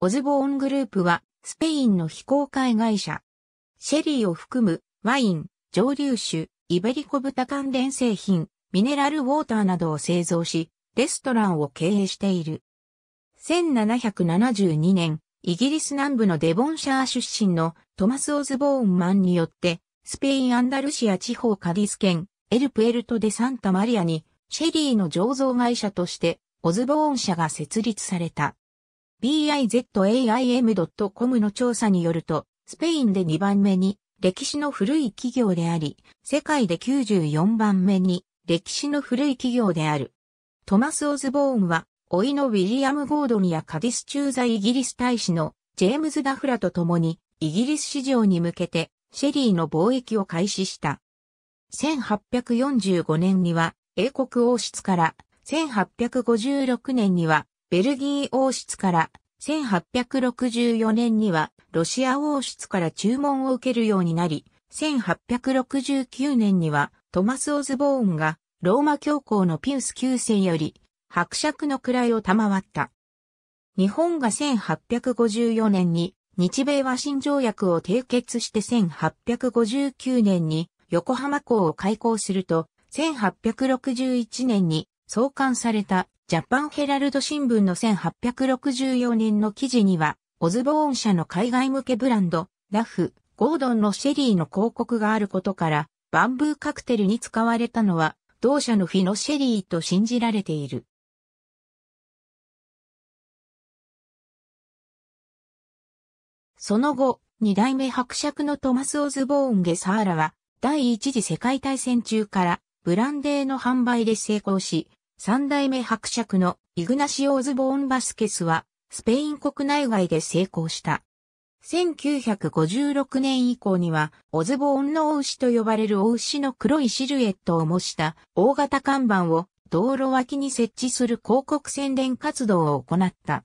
オズボーングループは、スペインの非公開会社。シェリーを含む、ワイン、蒸留酒、イベリコ豚関連製品、ミネラルウォーターなどを製造し、レストランを経営している。1772年、イギリス南部のデボンシャー出身のトマス・オズボーンマンによって、スペイン・アンダルシア地方カディス県、エルプエルト・デ・サンタ・マリアに、シェリーの醸造会社として、オズボーン社が設立された。bizAIM.com の調査によると、スペインで2番目に歴史の古い企業であり、世界で94番目に歴史の古い企業である。トマス・オズボーンは、老いのウィリアム・ゴードンやカディス駐在イギリス大使のジェームズ・ダフラと共に、イギリス市場に向けて、シェリーの貿易を開始した。1845年には、英国王室から、1856年には、ベルギー王室から1864年にはロシア王室から注文を受けるようになり、1869年にはトマス・オズボーンがローマ教皇のピウス9世より伯爵の位を賜った。日本が1854年に日米和親条約を締結して1859年に横浜港を開港すると1861年に創刊されたジャパンヘラルド新聞の1864年の記事には、オズボーン社の海外向けブランド、ラフ、ゴードンのシェリーの広告があることから、バンブーカクテルに使われたのは、同社のフィノシェリーと信じられている。その後、二代目伯爵のトマス・オズボーン・ゲサーラは、第一次世界大戦中から、ブランデーの販売で成功し、三代目伯爵のイグナシオズボーン・バスケスは、スペイン国内外で成功した。1956年以降には、オズボーンの王牛と呼ばれる王牛の黒いシルエットを模した大型看板を道路脇に設置する広告宣伝活動を行った。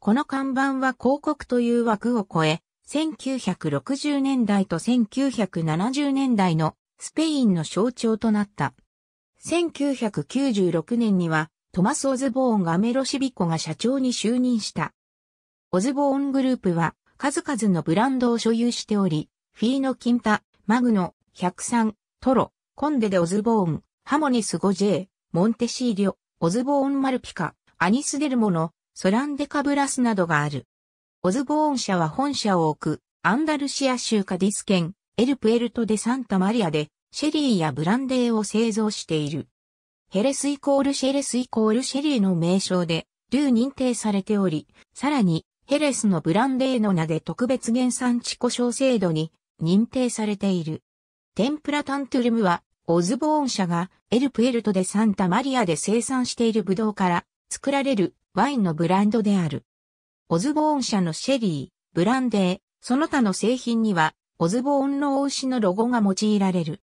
この看板は広告という枠を超え、1960年代と1970年代のスペインの象徴となった。1996年には、トマス・オズボーンがアメロシビコが社長に就任した。オズボーングループは、数々のブランドを所有しており、フィーノ・キンタ、マグノ、103、トロ、コンデデ・オズボーン、ハモネスゴェ j モンテシーリョ、オズボーン・マルピカ、アニス・デルモの、ソランデ・カブラスなどがある。オズボーン社は本社を置く、アンダルシア州カディス県、エルプエルト・デ・サンタ・マリアで、シェリーやブランデーを製造している。ヘレスイコールシェレスイコールシェリーの名称で、ルー認定されており、さらに、ヘレスのブランデーの名で特別原産地故障制度に認定されている。テンプラタントゥルムは、オズボーン社がエルプエルトでサンタマリアで生産しているブドウから作られるワインのブランドである。オズボーン社のシェリー、ブランデー、その他の製品には、オズボーンの王牛のロゴが用いられる。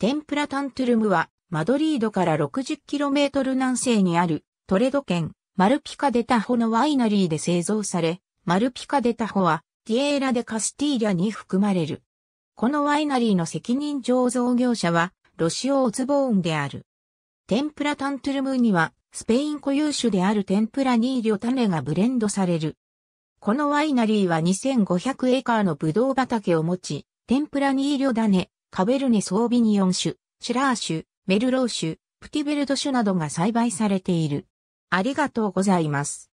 テンプラタントゥルムは、マドリードから 60km 南西にあるトレド県マルピカデタホのワイナリーで製造され、マルピカデタホはディエーラでカスティーリャに含まれる。このワイナリーの責任醸造業者はロシオ・オズボーンである。テンプラタントゥルムにはスペイン固有種であるテンプラニーリョ種がブレンドされる。このワイナリーは2500エーカーのブドウ畑を持ち、テンプラニーリョ種、カベルネ・ソービニオン種、シュラー種、メルロー種、プティベルド種などが栽培されている。ありがとうございます。